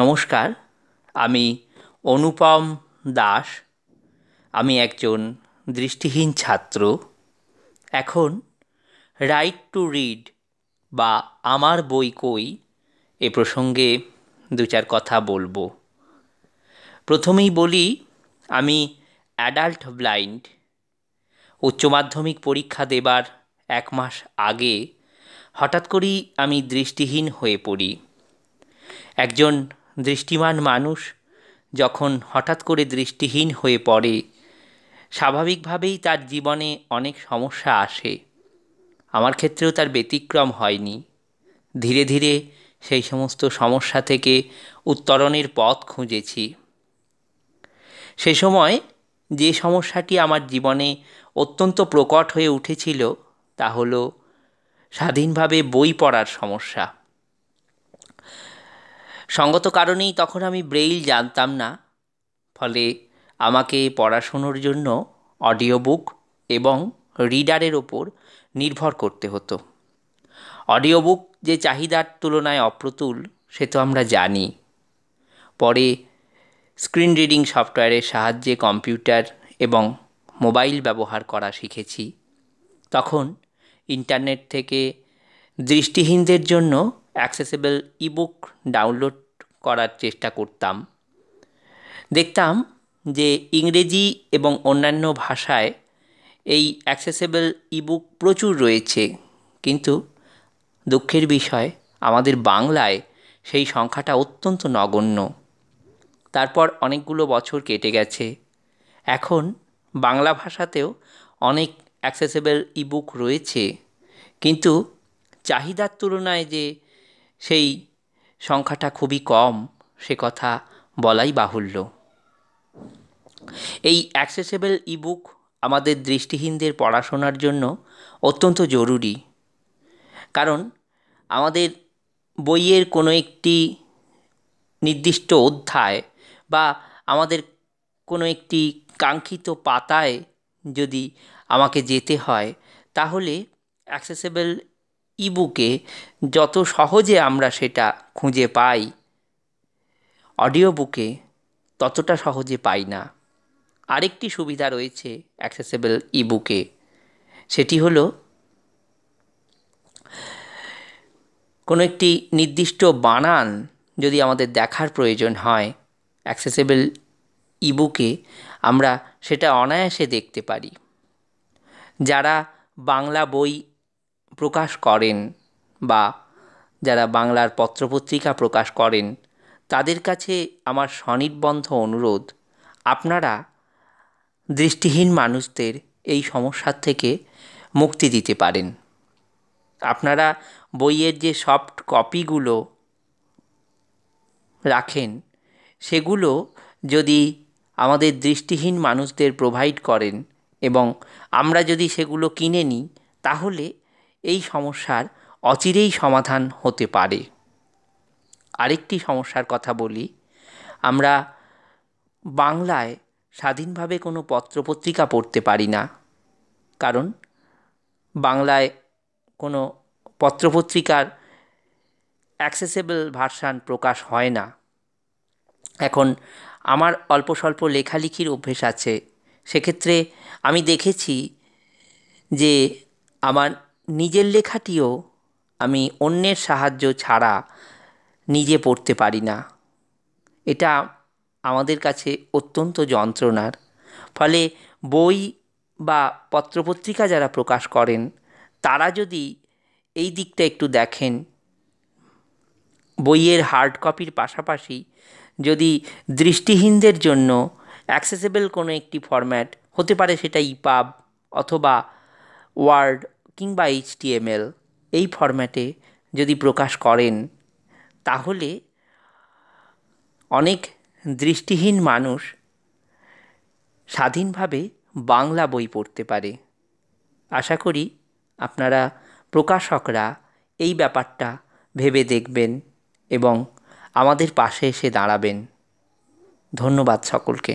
নমস্কার আমি অনুপম দাস আমি একজন দৃষ্টিহীন ছাত্র এখন রাইট টু রিড বা আমার বই কই এ প্রসঙ্গে দু চার কথা বলবো প্রথমেই বলি আমি অ্যাডাল্ট ব্লাইন্ড উচ্চ মাধ্যমিক পরীক্ষা দেবার এক মাস আগে হঠাৎ করেই আমি দৃষ্টিহীন হয়ে পড়ি একজন দৃষ্টিমান মানুষ যখন হঠাৎ করে দৃষ্টিহীন হয়ে পড়ে স্বাভাবিকভাবেই তার জীবনে অনেক সমস্যা আসে আমার ক্ষেত্রেও তার ব্যতিক্রম হয়নি ধীরে ধীরে সেই সমস্ত সমস্যা থেকে উত্তরণের পথ খুঁজেছি সে সময় যে সমস্যাটি আমার জীবনে অত্যন্ত প্রকট হয়ে উঠেছিল তা হলো স্বাধীনভাবে বই পড়ার সমস্যা সঙ্গত কারণেই তখন আমি ব্রেইল জানতাম না ফলে আমাকে পড়াশুনোর জন্য অডিও বুক এবং রিডারের ওপর নির্ভর করতে হতো অডিও বুক যে চাহিদার তুলনায় অপ্রতুল সে তো আমরা জানি পরে স্ক্রিন রিডিং সফটওয়্যারের সাহায্যে কম্পিউটার এবং মোবাইল ব্যবহার করা শিখেছি তখন ইন্টারনেট থেকে দৃষ্টিহীনদের জন্য অ্যাক্সেসেবল ইবুক ডাউনলোড করার চেষ্টা করতাম দেখতাম যে ইংরেজি এবং অন্যান্য ভাষায় এই অ্যাক্সেসেবল ইবুক প্রচুর রয়েছে কিন্তু দুঃখের বিষয় আমাদের বাংলায় সেই সংখ্যাটা অত্যন্ত নগণ্য তারপর অনেকগুলো বছর কেটে গেছে এখন বাংলা ভাষাতেও অনেক অ্যাক্সেসেবল ইবুক রয়েছে কিন্তু চাহিদার তুলনায় যে সেই সংখ্যাটা খুবই কম সে কথা বলাই বাহুল্য এই অ্যাক্সেসেবল ইবুক আমাদের দৃষ্টিহীনদের পড়াশোনার জন্য অত্যন্ত জরুরি কারণ আমাদের বইয়ের কোনো একটি নির্দিষ্ট অধ্যায় বা আমাদের কোনো একটি কাঙ্ক্ষিত পাতায় যদি আমাকে যেতে হয় তাহলে অ্যাক্সেসেবল ইবুকে যত সহজে আমরা সেটা খুঁজে পাই অডিও বুকে ততটা সহজে পাই না আরেকটি সুবিধা রয়েছে অ্যাক্সেসেবল ইবুকে সেটি হল কোনো একটি নির্দিষ্ট বানান যদি আমাদের দেখার প্রয়োজন হয় অ্যাক্সেসেবল ইবুকে আমরা সেটা অনায়াসে দেখতে পারি যারা বাংলা বই প্রকাশ করেন বা যারা বাংলার পত্রপত্রিকা প্রকাশ করেন তাদের কাছে আমার স্বনির্বন্ধ অনুরোধ আপনারা দৃষ্টিহীন মানুষদের এই সমস্যার থেকে মুক্তি দিতে পারেন আপনারা বইয়ের যে সফট কপিগুলো রাখেন সেগুলো যদি আমাদের দৃষ্টিহীন মানুষদের প্রোভাইড করেন এবং আমরা যদি সেগুলো কিনে নিই তাহলে এই সমস্যার অচিরেই সমাধান হতে পারে আরেকটি সমস্যার কথা বলি আমরা বাংলায় স্বাধীনভাবে কোনো পত্রপত্রিকা পড়তে পারি না কারণ বাংলায় কোনো পত্রপত্রিকার অ্যাক্সেসেবল ভার্সান প্রকাশ হয় না এখন আমার অল্প স্বল্প লেখালেখির অভ্যেস আছে সেক্ষেত্রে আমি দেখেছি যে আমার নিজের লেখাটিও আমি অন্যের সাহায্য ছাড়া নিজে পড়তে পারি না এটা আমাদের কাছে অত্যন্ত যন্ত্রণার ফলে বই বা পত্রপত্রিকা যারা প্রকাশ করেন তারা যদি এই দিকটা একটু দেখেন বইয়ের হার্ড কপির পাশাপাশি যদি দৃষ্টিহীনদের জন্য অ্যাক্সেসেবল কোনো একটি ফরম্যাট হতে পারে সেটা ইপাব অথবা ওয়ার্ড কিংবা এইচটিএমএল এই ফরম্যাটে যদি প্রকাশ করেন তাহলে অনেক দৃষ্টিহীন মানুষ স্বাধীনভাবে বাংলা বই পড়তে পারে আশা করি আপনারা প্রকাশকরা এই ব্যাপারটা ভেবে দেখবেন এবং আমাদের পাশে এসে দাঁড়াবেন ধন্যবাদ সকলকে